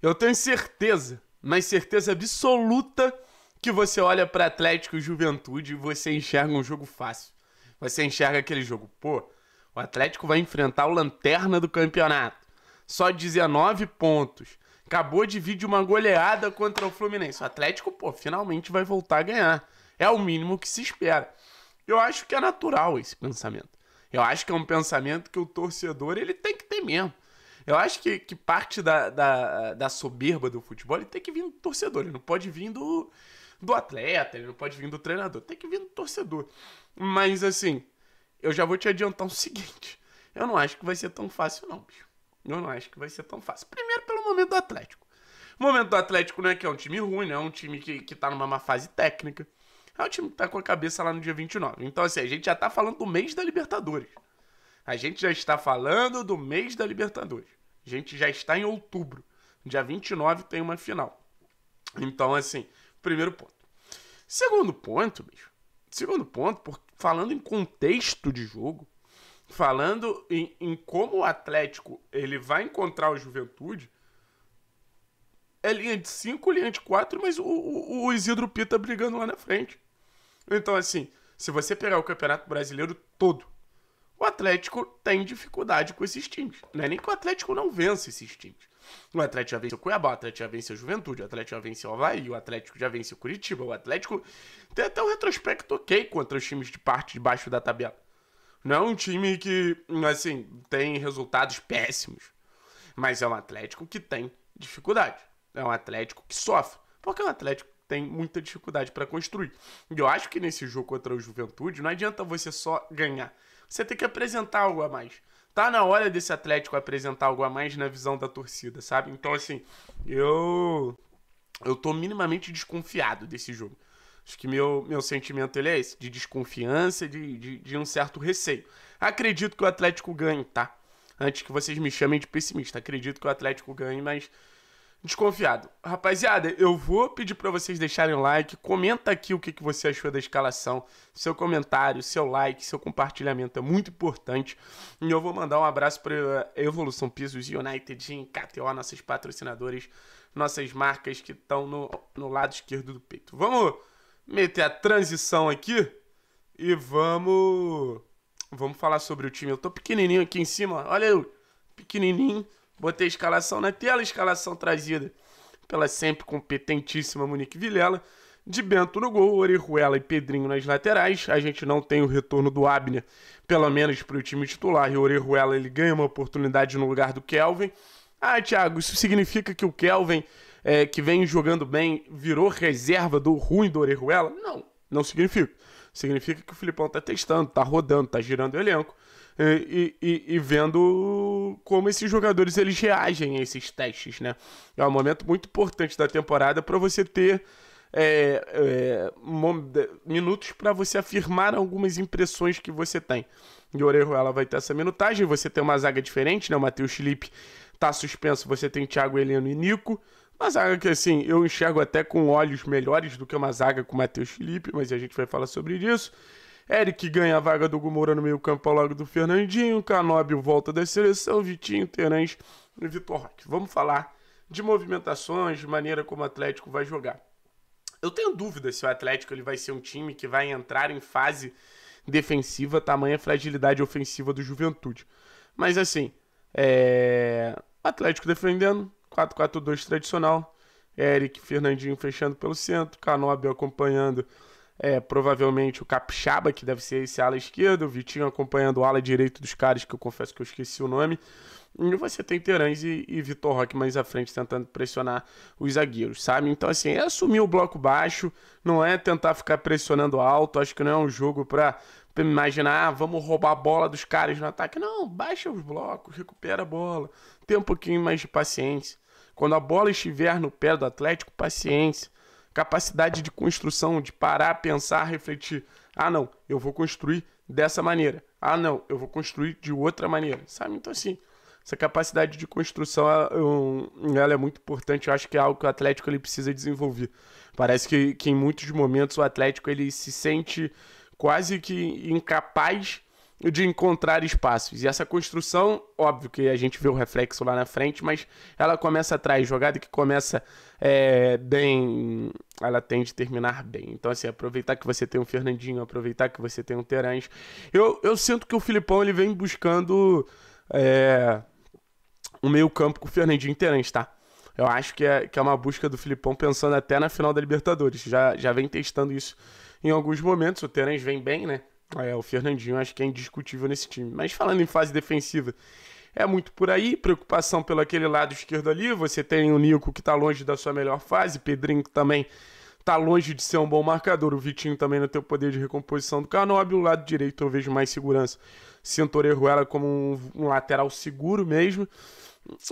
Eu tenho certeza, mas certeza absoluta que você olha para Atlético e Juventude e você enxerga um jogo fácil. Você enxerga aquele jogo, pô, o Atlético vai enfrentar o lanterna do campeonato. Só 19 pontos. Acabou de vir de uma goleada contra o Fluminense. O Atlético, pô, finalmente vai voltar a ganhar. É o mínimo que se espera. Eu acho que é natural esse pensamento. Eu acho que é um pensamento que o torcedor ele tem que ter mesmo. Eu acho que, que parte da, da, da soberba do futebol ele tem que vir do torcedor. Ele não pode vir do, do atleta, ele não pode vir do treinador. Tem que vir do torcedor. Mas, assim, eu já vou te adiantar o seguinte. Eu não acho que vai ser tão fácil, não, bicho. Eu não acho que vai ser tão fácil. Primeiro, pelo momento do Atlético. O momento do Atlético não é que é um time ruim, não É um time que, que tá numa má fase técnica. É um time que tá com a cabeça lá no dia 29. Então, assim, a gente já tá falando do mês da Libertadores. A gente já está falando do mês da Libertadores. A gente já está em outubro. Dia 29 tem uma final. Então, assim, primeiro ponto. Segundo ponto, bicho. Segundo ponto, falando em contexto de jogo, falando em, em, como o Atlético ele vai encontrar o Juventude, é linha de 5, linha de 4, mas o, o, o Isidro Pita brigando lá na frente. Então, assim, se você pegar o Campeonato Brasileiro todo, o Atlético tem dificuldade com esses times. Não é nem que o Atlético não vence esses times. O Atlético já venceu o Cuiabá, o Atlético já venceu a Juventude, o Atlético já venceu o Havaí, o Atlético já venceu o Curitiba, o Atlético tem até um retrospecto ok contra os times de parte de baixo da tabela. Não é um time que, assim, tem resultados péssimos. Mas é um Atlético que tem dificuldade. É um Atlético que sofre. Porque é um Atlético tem muita dificuldade para construir. E eu acho que nesse jogo contra o Juventude não adianta você só ganhar você tem que apresentar algo a mais. Tá na hora desse Atlético apresentar algo a mais na visão da torcida, sabe? Então, assim, eu. Eu tô minimamente desconfiado desse jogo. Acho que meu, meu sentimento ele é esse, de desconfiança, de, de, de um certo receio. Acredito que o Atlético ganhe, tá? Antes que vocês me chamem de pessimista. Acredito que o Atlético ganhe, mas desconfiado. Rapaziada, eu vou pedir para vocês deixarem o like, comenta aqui o que, você achou da escalação, seu comentário, seu like, seu compartilhamento é muito importante. E eu vou mandar um abraço para Evolução Pisos United, em KTO, nossas patrocinadoras, nossas marcas que estão no, no lado esquerdo do peito. Vamos meter a transição aqui e vamos vamos falar sobre o time. Eu tô pequenininho aqui em cima, olha eu, pequenininho Botei a escalação na tela, a escalação trazida pela sempre competentíssima Monique Vilela. De Bento no gol, Orihuela e Pedrinho nas laterais. A gente não tem o retorno do Abner, pelo menos para o time titular. E Orihuela ele ganha uma oportunidade no lugar do Kelvin. Ah, Thiago, isso significa que o Kelvin, é, que vem jogando bem, virou reserva do ruim do Orejuela? Não, não significa. Significa que o Filipão tá testando, tá rodando, tá girando o elenco. E, e, e, vendo como esses jogadores eles reagem a esses testes, né? É um momento muito importante da temporada para você ter é, é, minutos para você afirmar algumas impressões que você tem. E Orejuela vai ter essa minutagem, você tem uma zaga diferente, né? O Matheus Felipe tá suspenso, você tem Thiago Heleno e Nico. Uma zaga que, assim, eu enxergo até com olhos melhores do que uma zaga com o Matheus Felipe, mas a gente vai falar sobre isso. Eric ganha a vaga do Gumora no meio-campo ao lado do Fernandinho. Canóbio volta da seleção. Vitinho, Terãs e Vitor Roque. Vamos falar de movimentações, de maneira como o Atlético vai jogar. Eu tenho dúvida se o Atlético ele vai ser um time que vai entrar em fase defensiva, tamanha fragilidade ofensiva do Juventude. Mas assim, é... Atlético defendendo, 4-4-2 tradicional. Eric Fernandinho fechando pelo centro, Canobio acompanhando é, provavelmente o Capixaba, que deve ser esse ala esquerdo, o Vitinho acompanhando o ala direito dos caras, que eu confesso que eu esqueci o nome. E você tem Terãs e, e Vitor Roque mais à frente tentando pressionar os zagueiros, sabe? Então, assim, é assumir o bloco baixo, não é tentar ficar pressionando alto, acho que não é um jogo para imaginar, ah, vamos roubar a bola dos caras no ataque. Não, baixa os blocos, recupera a bola. Tem um pouquinho mais de paciência. Quando a bola estiver no pé do Atlético, paciência. Capacidade de construção, de parar, pensar, refletir. Ah, não, eu vou construir dessa maneira. Ah, não, eu vou construir de outra maneira. Sabe? Então, assim, essa capacidade de construção ela é, é muito importante. Eu acho que é algo que o Atlético ele precisa desenvolver. Parece que, que em muitos momentos o Atlético ele se sente quase que incapaz de encontrar espaços. E essa construção, óbvio que a gente vê o reflexo lá na frente, mas ela começa atrás, jogada que começa é, bem, ela tende a terminar bem. Então, assim, aproveitar que você tem um Fernandinho, aproveitar que você tem um Terãs. Eu, eu sinto que o Filipão ele vem buscando é, um meio campo com o Fernandinho e Terãs, tá? Eu acho que é, que é uma busca do Filipão pensando até na final da Libertadores. Já, já vem testando isso em alguns momentos. O Terence vem bem, né? É, o Fernandinho acho que é indiscutível nesse time. Mas falando em fase defensiva, é muito por aí. Preocupação pelo aquele lado esquerdo ali. Você tem o Nico que está longe da sua melhor fase, Pedrinho que também está longe de ser um bom marcador. O Vitinho também não tem o poder de recomposição do Canobi. O lado direito eu vejo mais segurança. Sinto Orejuela como um, um lateral seguro mesmo.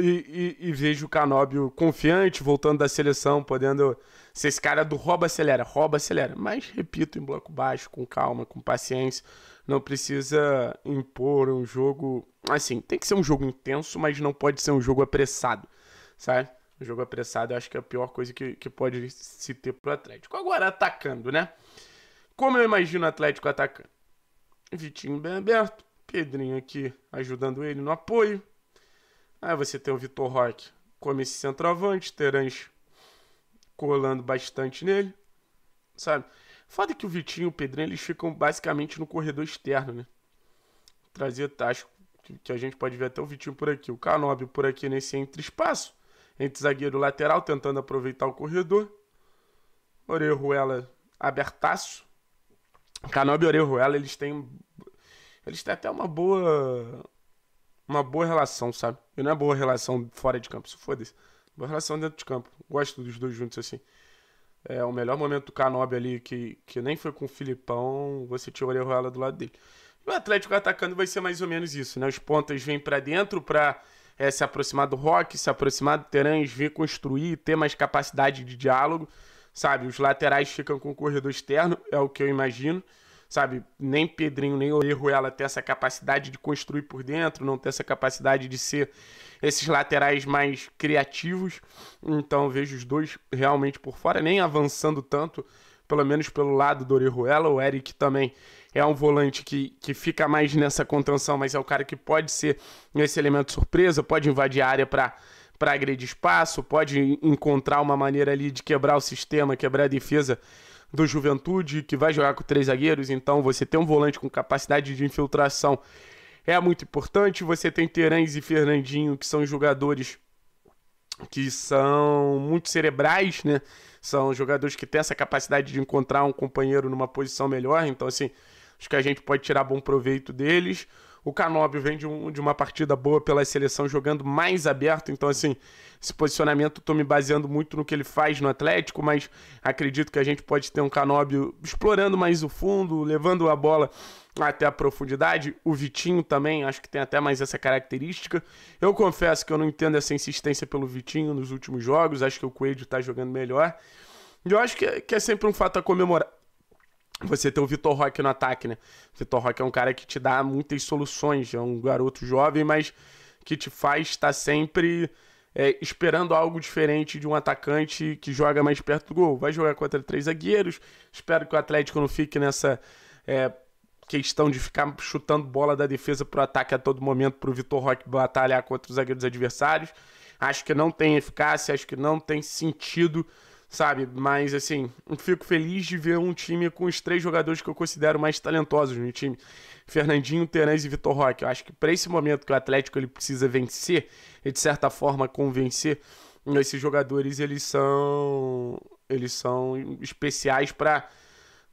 E, e, e vejo o Canóbio confiante, voltando da seleção, podendo ser esse cara do rouba, acelera, rouba, acelera. Mas, repito, em bloco baixo, com calma, com paciência. Não precisa impor um jogo. Assim, tem que ser um jogo intenso, mas não pode ser um jogo apressado, sabe? Um jogo apressado eu acho que é a pior coisa que, que pode se ter pro Atlético. Agora, atacando, né? Como eu imagino o Atlético atacando? Vitinho bem aberto, Pedrinho aqui ajudando ele no apoio, Aí ah, você tem o Vitor Roque como esse centroavante, Terãs colando bastante nele, sabe? Foda que o Vitinho e o Pedrinho eles ficam basicamente no corredor externo, né? Trazer tacho que a gente pode ver até o Vitinho por aqui, o Canóbio por aqui nesse entre-espaço, entre zagueiro lateral, tentando aproveitar o corredor. Orejuela abertaço. Canóbio e Orejuela, eles têm eles têm até uma boa uma boa relação, sabe? Eu não é boa relação fora de campo, se foda-se. Boa relação dentro de campo. Gosto dos dois juntos assim. É o melhor momento do Canobi ali, que, que nem foi com o Filipão, você tinha o Orejuela do lado dele. E o Atlético atacando vai ser mais ou menos isso, né? Os pontas vêm para dentro para é, se aproximar do Rock, se aproximar do Terãs, vir construir, ter mais capacidade de diálogo, sabe? Os laterais ficam com o corredor externo, é o que eu imagino sabe? Nem Pedrinho, nem Orejuela ter essa capacidade de construir por dentro, não ter essa capacidade de ser esses laterais mais criativos. Então vejo os dois realmente por fora, nem avançando tanto, pelo menos pelo lado do Orejuela. O Eric também é um volante que, que fica mais nessa contenção, mas é o cara que pode ser esse elemento surpresa, pode invadir a área para para agredir espaço, pode encontrar uma maneira ali de quebrar o sistema, quebrar a defesa do Juventude, que vai jogar com três zagueiros, então você tem um volante com capacidade de infiltração é muito importante. Você tem Terães e Fernandinho, que são jogadores que são muito cerebrais, né? São jogadores que têm essa capacidade de encontrar um companheiro numa posição melhor. Então, assim, acho que a gente pode tirar bom proveito deles. O Canóbio vem de, um, de uma partida boa pela seleção, jogando mais aberto. Então, assim, esse posicionamento estou me baseando muito no que ele faz no Atlético, mas acredito que a gente pode ter um Canóbio explorando mais o fundo, levando a bola até a profundidade. O Vitinho também, acho que tem até mais essa característica. Eu confesso que eu não entendo essa insistência pelo Vitinho nos últimos jogos. Acho que o Coelho está jogando melhor. E eu acho que é, que é sempre um fato a comemorar você ter o Vitor Roque no ataque, né? Vitor Roque é um cara que te dá muitas soluções, é um garoto jovem, mas que te faz estar sempre é, esperando algo diferente de um atacante que joga mais perto do gol. Vai jogar contra três zagueiros. Espero que o Atlético não fique nessa é, questão de ficar chutando bola da defesa para o ataque a todo momento para o Vitor Roque batalhar contra os zagueiros adversários. Acho que não tem eficácia, acho que não tem sentido sabe? Mas, assim, fico feliz de ver um time com os três jogadores que eu considero mais talentosos no time. Fernandinho, Terãs e Vitor Roque. Eu acho que para esse momento que o Atlético ele precisa vencer, e de certa forma convencer, esses jogadores eles são eles são especiais para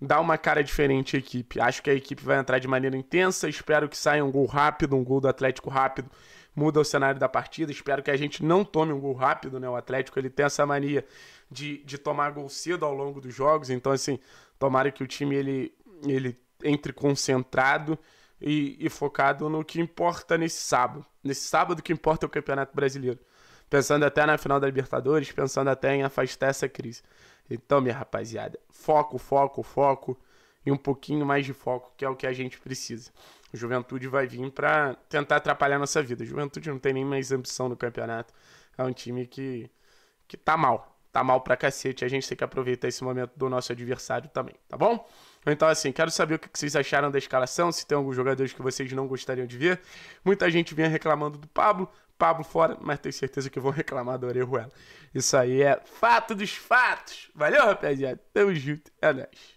dar uma cara diferente à equipe. Acho que a equipe vai entrar de maneira intensa, espero que saia um gol rápido, um gol do Atlético rápido muda o cenário da partida. Espero que a gente não tome um gol rápido, né? O Atlético ele tem essa mania de, de tomar gol cedo ao longo dos jogos. Então, assim, tomara que o time ele, ele entre concentrado e, e focado no que importa nesse sábado. Nesse sábado, o que importa é o Campeonato Brasileiro. Pensando até na final da Libertadores, pensando até em afastar essa crise. Então, minha rapaziada, foco, foco, foco e um pouquinho mais de foco, que é o que a gente precisa. Juventude vai vir para tentar atrapalhar nossa vida. Juventude não tem nem mais ambição no campeonato. É um time que, que tá mal. Tá mal pra cacete. A gente tem que aproveitar esse momento do nosso adversário também, tá bom? Então, assim, quero saber o que vocês acharam da escalação, se tem alguns jogadores que vocês não gostariam de ver. Muita gente vinha reclamando do Pablo, Pablo fora, mas tenho certeza que vão reclamar do Orejuela. Isso aí é fato dos fatos. Valeu, rapaziada. Tamo junto. É nóis.